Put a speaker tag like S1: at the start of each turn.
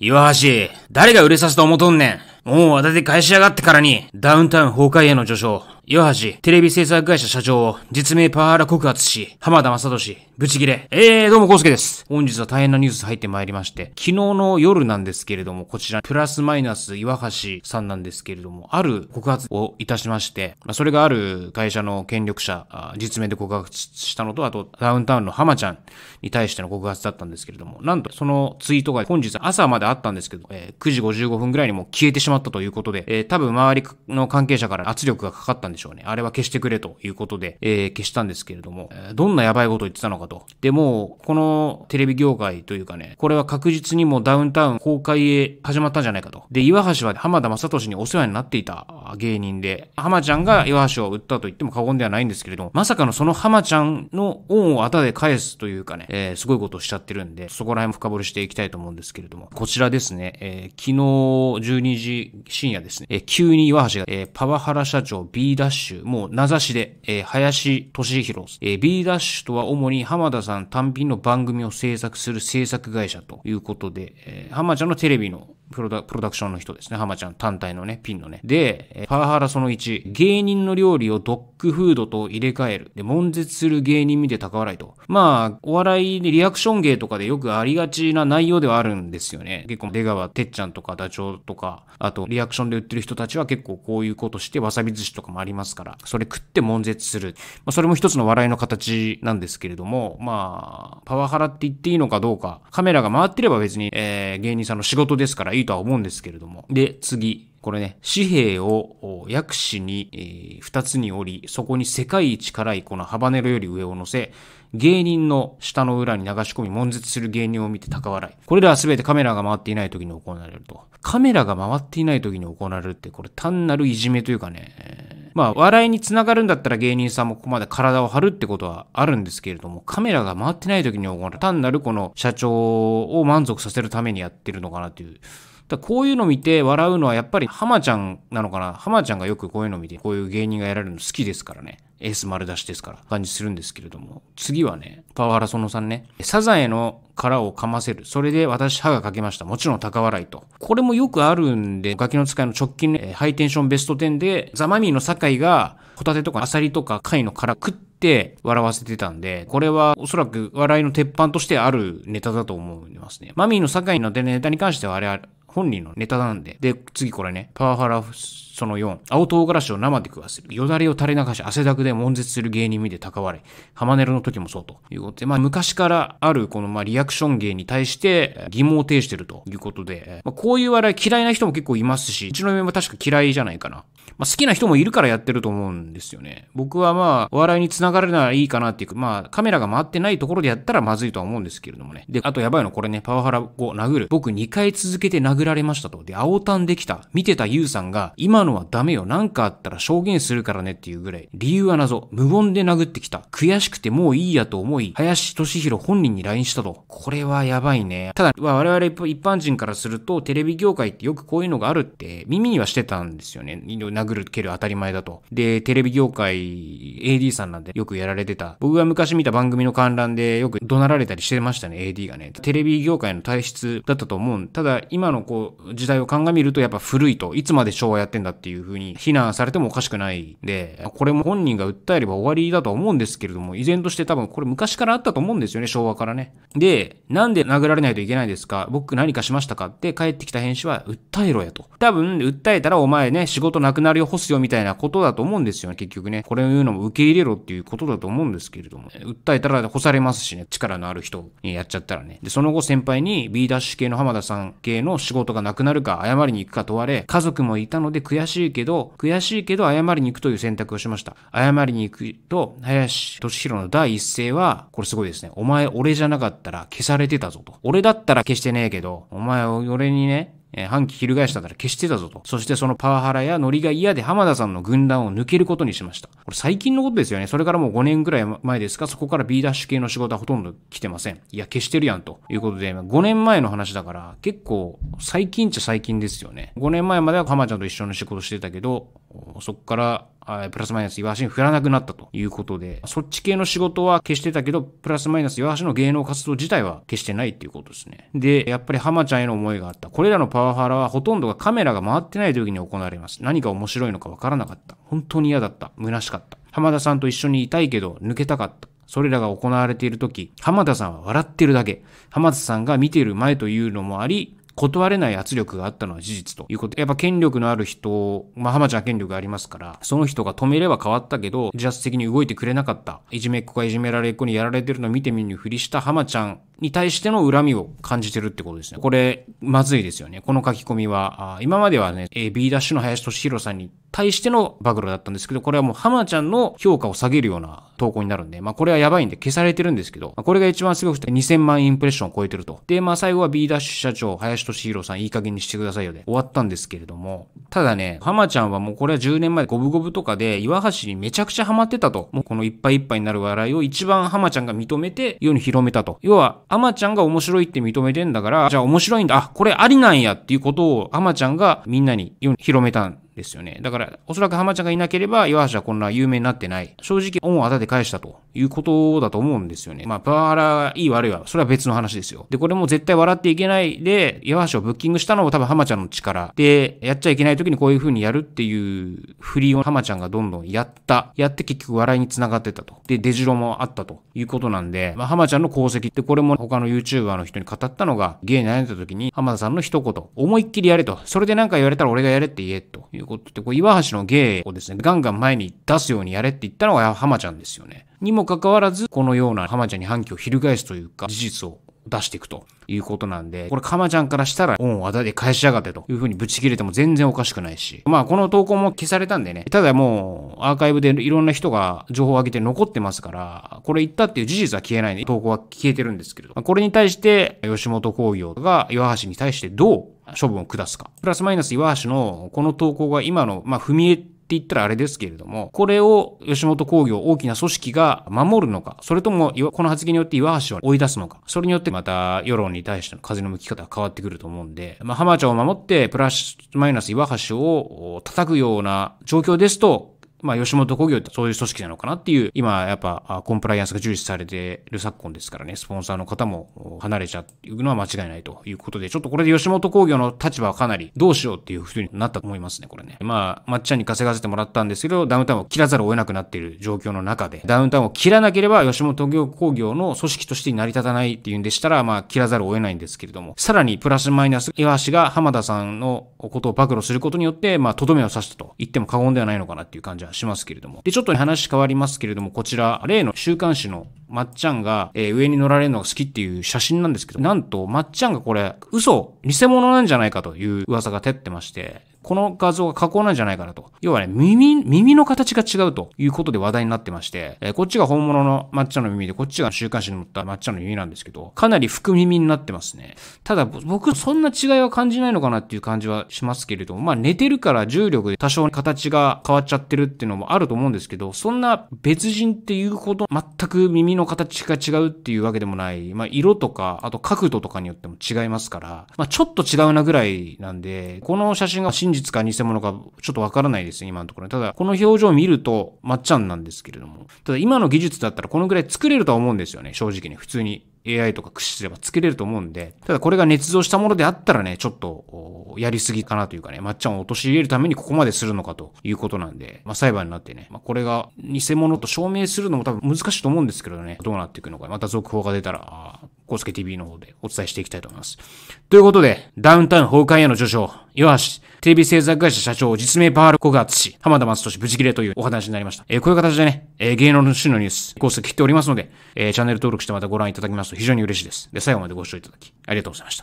S1: 岩橋、誰が売れさせた思とんねん。もうわだて返しやがってからに、ダウンタウン崩壊への序章。岩橋、テレビ制作会社社長を実名パワハラ告発し、浜田正俊、ブチギレ。えー、どうも、コウスケです。本日は大変なニュース入ってまいりまして、昨日の夜なんですけれども、こちら、プラスマイナス岩橋さんなんですけれども、ある告発をいたしまして、まあ、それがある会社の権力者、実名で告発したのと、あと、ダウンタウンの浜ちゃんに対しての告発だったんですけれども、なんと、そのツイートが本日朝まであったんですけど、えー、9時55分ぐらいにも消えてしまったということで、えー、多分周りの関係者から圧力がかかったんでしょうね。あれは消してくれということで、えー、消したんですけれども、えー、どんなやばいことを言ってたのかかと。でも、このテレビ業界というかね、これは確実にもうダウンタウン崩壊へ始まったんじゃないかと。で、岩橋は浜田雅俊にお世話になっていた芸人で、浜ちゃんが岩橋を売ったと言っても過言ではないんですけれども、まさかのその浜ちゃんの恩をあたで返すというかね、えー、すごいことをしちゃってるんで、そこら辺も深掘りしていきたいと思うんですけれども、こちらですね、えー、昨日12時深夜ですね、えー、急に岩橋が、えー、パワハラ社長 B ダッシュ、もう名指しで、えー、林俊弘、えー、B ダッシュとは主に浜田さん単品の番組を制作する制作会社ということで、えー、浜ちゃんのテレビのプロダクションの人ですね。浜ちゃん単体のね、ピンのね。で、パワハラその1、芸人の料理をドッグフードと入れ替える。で、悶絶する芸人見て高笑いと。まあ、お笑いでリアクション芸とかでよくありがちな内容ではあるんですよね。結構、出川てっちゃんとかダチョウとか、あと、リアクションで売ってる人たちは結構こういうことして、わさび寿司とかもありますから、それ食って悶絶する。まあ、それも一つの笑いの形なんですけれども、まあ、パワハラって言っていいのかどうか、カメラが回ってれば別に、えー、芸人さんの仕事ですから、いいとは思うんですけれども。で、次。これね、紙幣を薬師に、えー、2つに折り、そこに世界一辛いこのハバネロより上を乗せ、芸人の下の裏に流し込み悶絶する芸人を見て高笑い。これらは全てカメラが回っていない時に行われると。カメラが回っていない時に行われるって、これ単なるいじめというかね、まあ、笑いにつながるんだったら芸人さんもここまで体を張るってことはあるんですけれども、カメラが回ってない時に行う、単なるこの社長を満足させるためにやってるのかなという。だこういうの見て笑うのはやっぱり浜ちゃんなのかな浜ちゃんがよくこういうの見てこういう芸人がやられるの好きですからねエース丸出しですから、感じするんですけれども、次はね、パワハラその3ね、サザエの殻を噛ませる。それで私歯がかけました。もちろん高笑いと。これもよくあるんで、ガキの使いの直近、ね、ハイテンションベスト10で、ザマミーの酒井が、ホタテとかアサリとか貝の殻食って笑わせてたんで、これはおそらく笑いの鉄板としてあるネタだと思いますね。マミーの酒井のネタに関してはあれは本人のネタなんで。で、次これね、パワハラその4、青唐辛子を生で食わせる。よだれを垂れ流し、汗だくで悶絶する芸人見て高笑い。マネロの時もそうということで、まあ昔からあるこのまあリアクション芸に対して疑問を呈してるということで、まあ、こういう笑い嫌いな人も結構いますし、うちの嫁も確か嫌いじゃないかな。まあ好きな人もいるからやってると思うんですよね。僕はまあお笑いに繋がるならいいかなっていうか、まあカメラが回ってないところでやったらまずいとは思うんですけれどもね。で、あとやばいのこれね、パワハラを殴る。僕2回続けて殴る殴られましたと。で、青タンできた。見てたユウさんが、今のはダメよ。なんかあったら証言するからねっていうぐらい。理由は謎。無言で殴ってきた。悔しくてもういいやと思い、林俊弘本人に LINE したと。これはやばいね。ただ、我々一般人からすると、テレビ業界ってよくこういうのがあるって耳にはしてたんですよね。殴る、蹴る当たり前だと。で、テレビ業界、AD さんなんでよくやられてた。僕が昔見た番組の観覧でよく怒鳴られたりしてましたね、AD がね。テレビ業界の体質だったと思う。ただ、今のこうこう、時代を鑑みるとやっぱ古いと、いつまで昭和やってんだっていう風に非難されてもおかしくないで、これも本人が訴えれば終わりだと思うんですけれども、依然として多分これ昔からあったと思うんですよね、昭和からね。で、なんで殴られないといけないですか僕何かしましたかって帰ってきた返信は、訴えろやと。多分、訴えたらお前ね、仕事なくなるよ、干すよみたいなことだと思うんですよね、結局ね。これを言うのも受け入れろっていうことだと思うんですけれども、訴えたら干されますしね、力のある人にやっちゃったらね。で、その後先輩に B ダッシュ系の浜田さん系の仕仕事がなくなるか謝りに行くか問われ、家族もいたので悔しいけど、悔しいけど謝りに行くという選択をしました。謝りに行くと、林俊弘の第一声は、これすごいですね。お前俺じゃなかったら消されてたぞと。俺だったら消してねえけど、お前俺にね、えー、反旗翻したなら消してたぞと。そしてそのパワハラやノリが嫌で浜田さんの軍団を抜けることにしました。これ最近のことですよね。それからもう5年ぐらい前ですか、そこから B ダッシュ系の仕事はほとんど来てません。いや、消してるやんということで、5年前の話だから、結構最近っちゃ最近ですよね。5年前までは浜ちゃんと一緒の仕事してたけど、そこからプラスマイナス岩橋に振らなくなったということで、そっち系の仕事は消してたけど、プラスマイナス岩橋の芸能活動自体は消してないっていうことですね。で、やっぱり浜ちゃんへの思いがあった。これらのパワハラはほとんどがカメラが回ってない時に行われます。何か面白いのかわからなかった。本当に嫌だった。虚しかった。浜田さんと一緒にいたいけど、抜けたかった。それらが行われている時、浜田さんは笑ってるだけ。浜田さんが見ている前というのもあり、断れない圧力があったのは事実ということ。やっぱ権力のある人、まあ、浜ちゃん権力がありますから、その人が止めれば変わったけど、自発的に動いてくれなかった。いじめっ子がいじめられっ子にやられてるのを見て見ぬふりした浜ちゃんに対しての恨みを感じてるってことですね。これ、まずいですよね。この書き込みは、あ今まではね、え B ダッシュの林敏弘さんに対しての暴露だったんですけど、これはもう浜ちゃんの評価を下げるような投稿になるんで、まあこれはやばいんで消されてるんですけど、まあ、これが一番すごくて2000万インプレッションを超えてると。で、まあ最後は B ダッシュ社長、林俊宏さんいい加減にしてくださいよで終わったんですけれども、ただね、浜ちゃんはもうこれは10年前ゴブゴブとかで岩橋にめちゃくちゃハマってたと。もうこのいっぱいいっぱいになる笑いを一番浜ちゃんが認めて世に広めたと。要は、浜ちゃんが面白いって認めてんだから、じゃあ面白いんだ、あ、これありなんやっていうことを浜ちゃんがみんなに世に広めたんですよね。だから、おそらく浜ちゃんがいなければ、岩橋はこんな有名になってない。正直、恩をあだで返したということだと思うんですよね。まあ、パワハラ、いい悪いは、それは別の話ですよ。で、これも絶対笑っていけないで、岩橋をブッキングしたのも多分浜ちゃんの力。で、やっちゃいけない時にこういう風にやるっていう振りを浜ちゃんがどんどんやった。やって結局笑いに繋がってたと。で、出城もあったということなんで、まあ、浜ちゃんの功績ってこれも他の YouTuber の人に語ったのが、芸に悩んでた時に浜田さんの一言、思いっきりやれと。それでなんか言われたら俺がやれって言えと。いうことで、こう岩橋の芸をですね、ガンガン前に出すようにやれって言ったのが浜ちゃんですよね。にもかかわらず、このような浜ちゃんに反旗を翻すというか、事実を出していくということなんで、これ、かまちゃんからしたら、恩を与えて返しやがってという風にぶち切れても全然おかしくないし。まあ、この投稿も消されたんでね、ただもう、アーカイブでいろんな人が情報を上げて残ってますから、これ言ったっていう事実は消えないん、ね、で、投稿は消えてるんですけれど、これに対して、吉本興業が岩橋に対してどう処分を下すか。プラスマイナス岩橋のこの投稿が今の、まあ、踏み絵って言ったらあれですけれども、これを吉本工業大きな組織が守るのか、それともこの発言によって岩橋を追い出すのか、それによってまた世論に対しての風の向き方が変わってくると思うんで、まあ、浜ちゃんを守ってプラスマイナス岩橋を叩くような状況ですと、まあ、吉本興業ってそういう組織なのかなっていう、今、やっぱ、コンプライアンスが重視されてる昨今ですからね、スポンサーの方も離れちゃうのは間違いないということで、ちょっとこれで吉本興業の立場はかなりどうしようっていうふうになったと思いますね、これね。まあ、まっちゃんに稼がせてもらったんですけど、ダウンタウンを切らざるを得なくなっている状況の中で、ダウンタウンを切らなければ吉本興業の組織として成り立たないっていうんでしたら、まあ、切らざるを得ないんですけれども、さらにプラスマイナス、岩橋が浜田さんのことを暴露することによって、まあ、とどめを刺したと言っても過言ではないのかなっていう感じはしますけれども。で、ちょっと話変わりますけれども、こちら、例の週刊誌のまっちゃんが、えー、上に乗られるのが好きっていう写真なんですけど、なんと、まっちゃんがこれ、嘘、偽物なんじゃないかという噂が照ってまして、この画像が加工なんじゃないかなと。要はね、耳、耳の形が違うということで話題になってまして、えー、こっちが本物の抹茶の耳で、こっちが週刊誌に載った抹茶の耳なんですけど、かなり服耳になってますね。ただ、僕、そんな違いは感じないのかなっていう感じはしますけれども、まあ、寝てるから重力で多少形が変わっちゃってるっていうのもあると思うんですけど、そんな別人っていうほど全く耳の形が違うっていうわけでもない、まあ、色とか、あと角度とかによっても違いますから、まあ、ちょっと違うなぐらいなんで、この写真が真実か偽物かちょっとわからないです今のところ。ただ、この表情を見ると、まっちゃんなんですけれども。ただ、今の技術だったらこのぐらい作れるとは思うんですよね、正直ね。普通に AI とか駆使すれば作れると思うんで、ただこれが捏造したものであったらね、ちょっと、やりすぎかなというかね、まっちゃんを陥れるためにここまでするのかということなんで、まあ裁判になってね、まあこれが偽物と証明するのも多分難しいと思うんですけどね、どうなっていくのか、また続報が出たら、コスケ TV の方でお伝えしていきたいと思います。ということで、ダウンタウン崩壊への序章、岩橋、テレビ制作会社社長、実名パール告発し、浜田松俊ブチ切れというお話になりました。えー、こういう形でね、えー、芸能の種のニュース、コース切っておりますので、えー、チャンネル登録してまたご覧いただきますと非常に嬉しいです。で、最後までご視聴いただき、ありがとうございました。